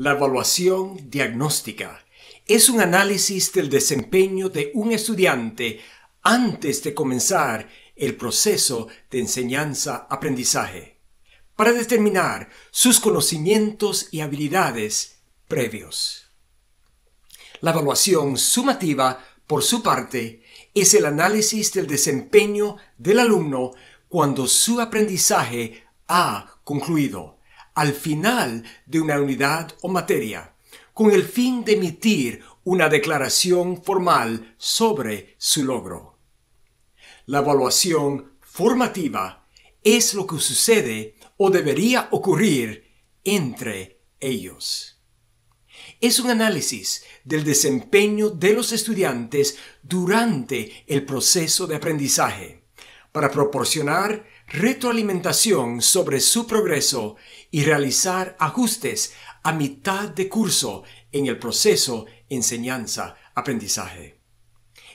La evaluación diagnóstica es un análisis del desempeño de un estudiante antes de comenzar el proceso de enseñanza-aprendizaje para determinar sus conocimientos y habilidades previos. La evaluación sumativa, por su parte, es el análisis del desempeño del alumno cuando su aprendizaje ha concluido al final de una unidad o materia, con el fin de emitir una declaración formal sobre su logro. La evaluación formativa es lo que sucede o debería ocurrir entre ellos. Es un análisis del desempeño de los estudiantes durante el proceso de aprendizaje para proporcionar retroalimentación sobre su progreso y realizar ajustes a mitad de curso en el proceso enseñanza-aprendizaje.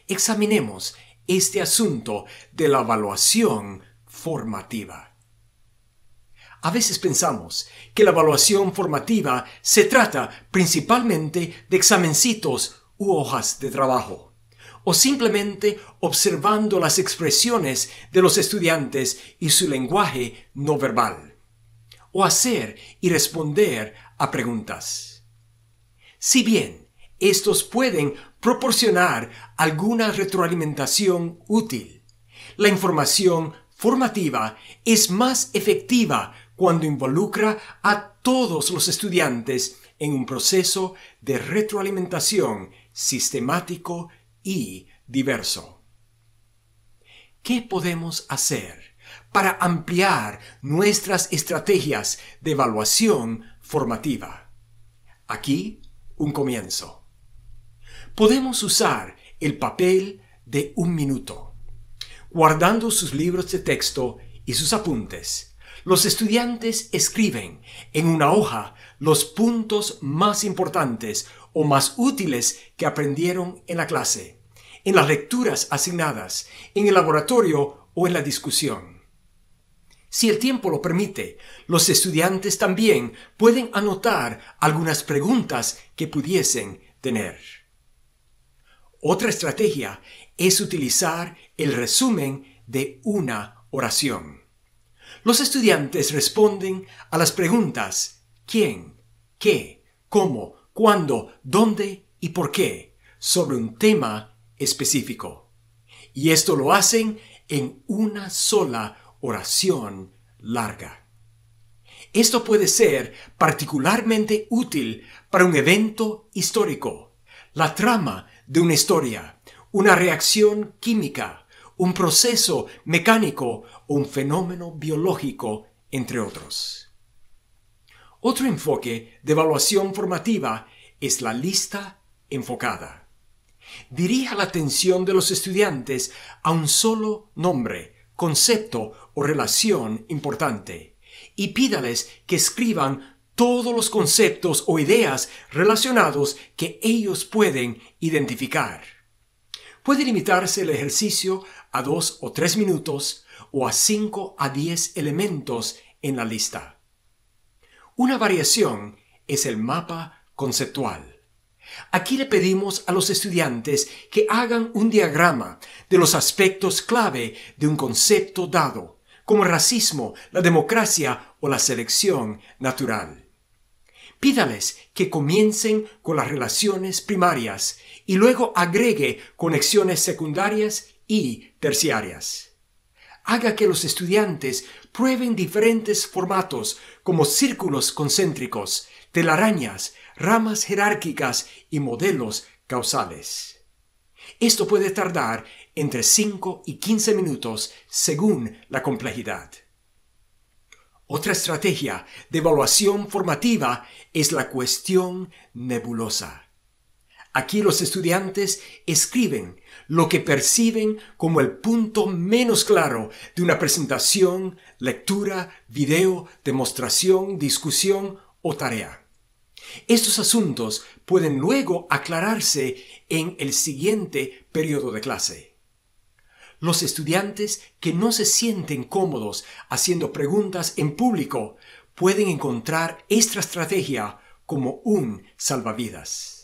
Examinemos este asunto de la evaluación formativa. A veces pensamos que la evaluación formativa se trata principalmente de examencitos u hojas de trabajo o simplemente observando las expresiones de los estudiantes y su lenguaje no verbal, o hacer y responder a preguntas. Si bien estos pueden proporcionar alguna retroalimentación útil, la información formativa es más efectiva cuando involucra a todos los estudiantes en un proceso de retroalimentación sistemático y diverso. ¿Qué podemos hacer para ampliar nuestras estrategias de evaluación formativa? Aquí un comienzo. Podemos usar el papel de un minuto, guardando sus libros de texto y sus apuntes los estudiantes escriben en una hoja los puntos más importantes o más útiles que aprendieron en la clase, en las lecturas asignadas, en el laboratorio o en la discusión. Si el tiempo lo permite, los estudiantes también pueden anotar algunas preguntas que pudiesen tener. Otra estrategia es utilizar el resumen de una oración. Los estudiantes responden a las preguntas ¿quién? ¿qué? ¿cómo? ¿cuándo? ¿dónde? y por qué sobre un tema específico. Y esto lo hacen en una sola oración larga. Esto puede ser particularmente útil para un evento histórico, la trama de una historia, una reacción química, un proceso mecánico o un fenómeno biológico, entre otros. Otro enfoque de evaluación formativa es la lista enfocada. Dirija la atención de los estudiantes a un solo nombre, concepto o relación importante y pídales que escriban todos los conceptos o ideas relacionados que ellos pueden identificar. Puede limitarse el ejercicio a dos o tres minutos o a cinco a diez elementos en la lista. Una variación es el mapa conceptual. Aquí le pedimos a los estudiantes que hagan un diagrama de los aspectos clave de un concepto dado, como el racismo, la democracia o la selección natural. Pídales que comiencen con las relaciones primarias y luego agregue conexiones secundarias y terciarias. Haga que los estudiantes prueben diferentes formatos como círculos concéntricos, telarañas, ramas jerárquicas y modelos causales. Esto puede tardar entre 5 y 15 minutos según la complejidad. Otra estrategia de evaluación formativa es la cuestión nebulosa. Aquí los estudiantes escriben lo que perciben como el punto menos claro de una presentación, lectura, video, demostración, discusión o tarea. Estos asuntos pueden luego aclararse en el siguiente periodo de clase. Los estudiantes que no se sienten cómodos haciendo preguntas en público pueden encontrar esta estrategia como un salvavidas.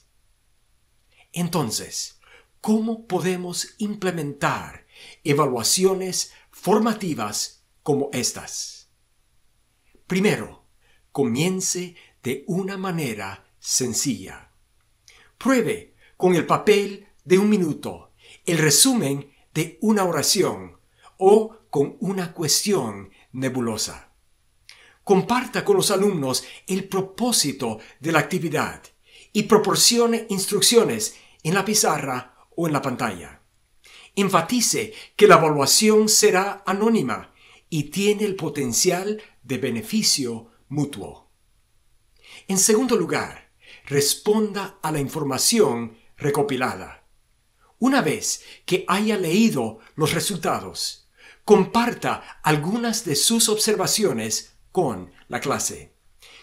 Entonces, ¿cómo podemos implementar evaluaciones formativas como estas? Primero, comience de una manera sencilla. Pruebe con el papel de un minuto, el resumen de una oración o con una cuestión nebulosa. Comparta con los alumnos el propósito de la actividad y proporcione instrucciones en la pizarra o en la pantalla. Enfatice que la evaluación será anónima y tiene el potencial de beneficio mutuo. En segundo lugar, responda a la información recopilada. Una vez que haya leído los resultados, comparta algunas de sus observaciones con la clase.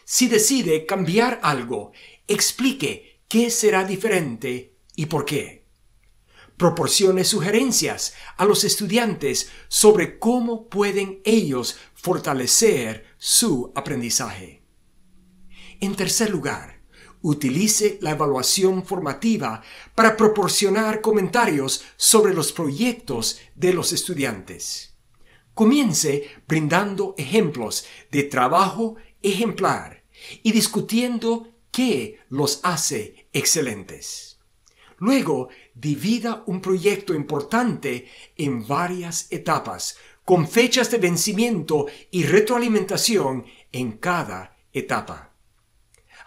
Si decide cambiar algo, Explique qué será diferente y por qué. Proporcione sugerencias a los estudiantes sobre cómo pueden ellos fortalecer su aprendizaje. En tercer lugar, utilice la evaluación formativa para proporcionar comentarios sobre los proyectos de los estudiantes. Comience brindando ejemplos de trabajo ejemplar y discutiendo qué los hace excelentes. Luego, divida un proyecto importante en varias etapas, con fechas de vencimiento y retroalimentación en cada etapa.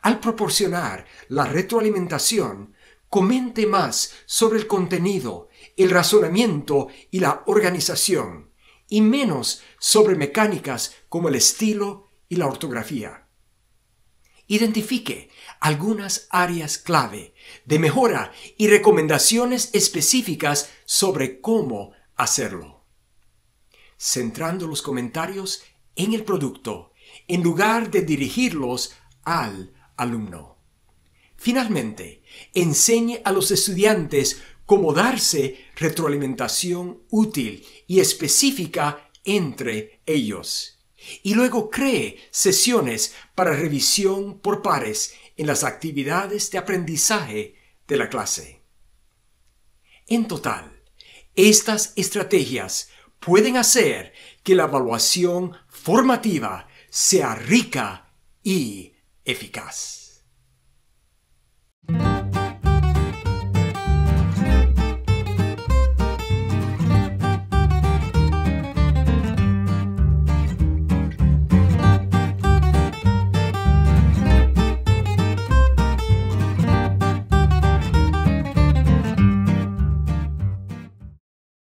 Al proporcionar la retroalimentación, comente más sobre el contenido, el razonamiento y la organización, y menos sobre mecánicas como el estilo y la ortografía. Identifique algunas áreas clave de mejora y recomendaciones específicas sobre cómo hacerlo. Centrando los comentarios en el producto en lugar de dirigirlos al alumno. Finalmente, enseñe a los estudiantes cómo darse retroalimentación útil y específica entre ellos. Y luego cree sesiones para revisión por pares en las actividades de aprendizaje de la clase. En total, estas estrategias pueden hacer que la evaluación formativa sea rica y eficaz.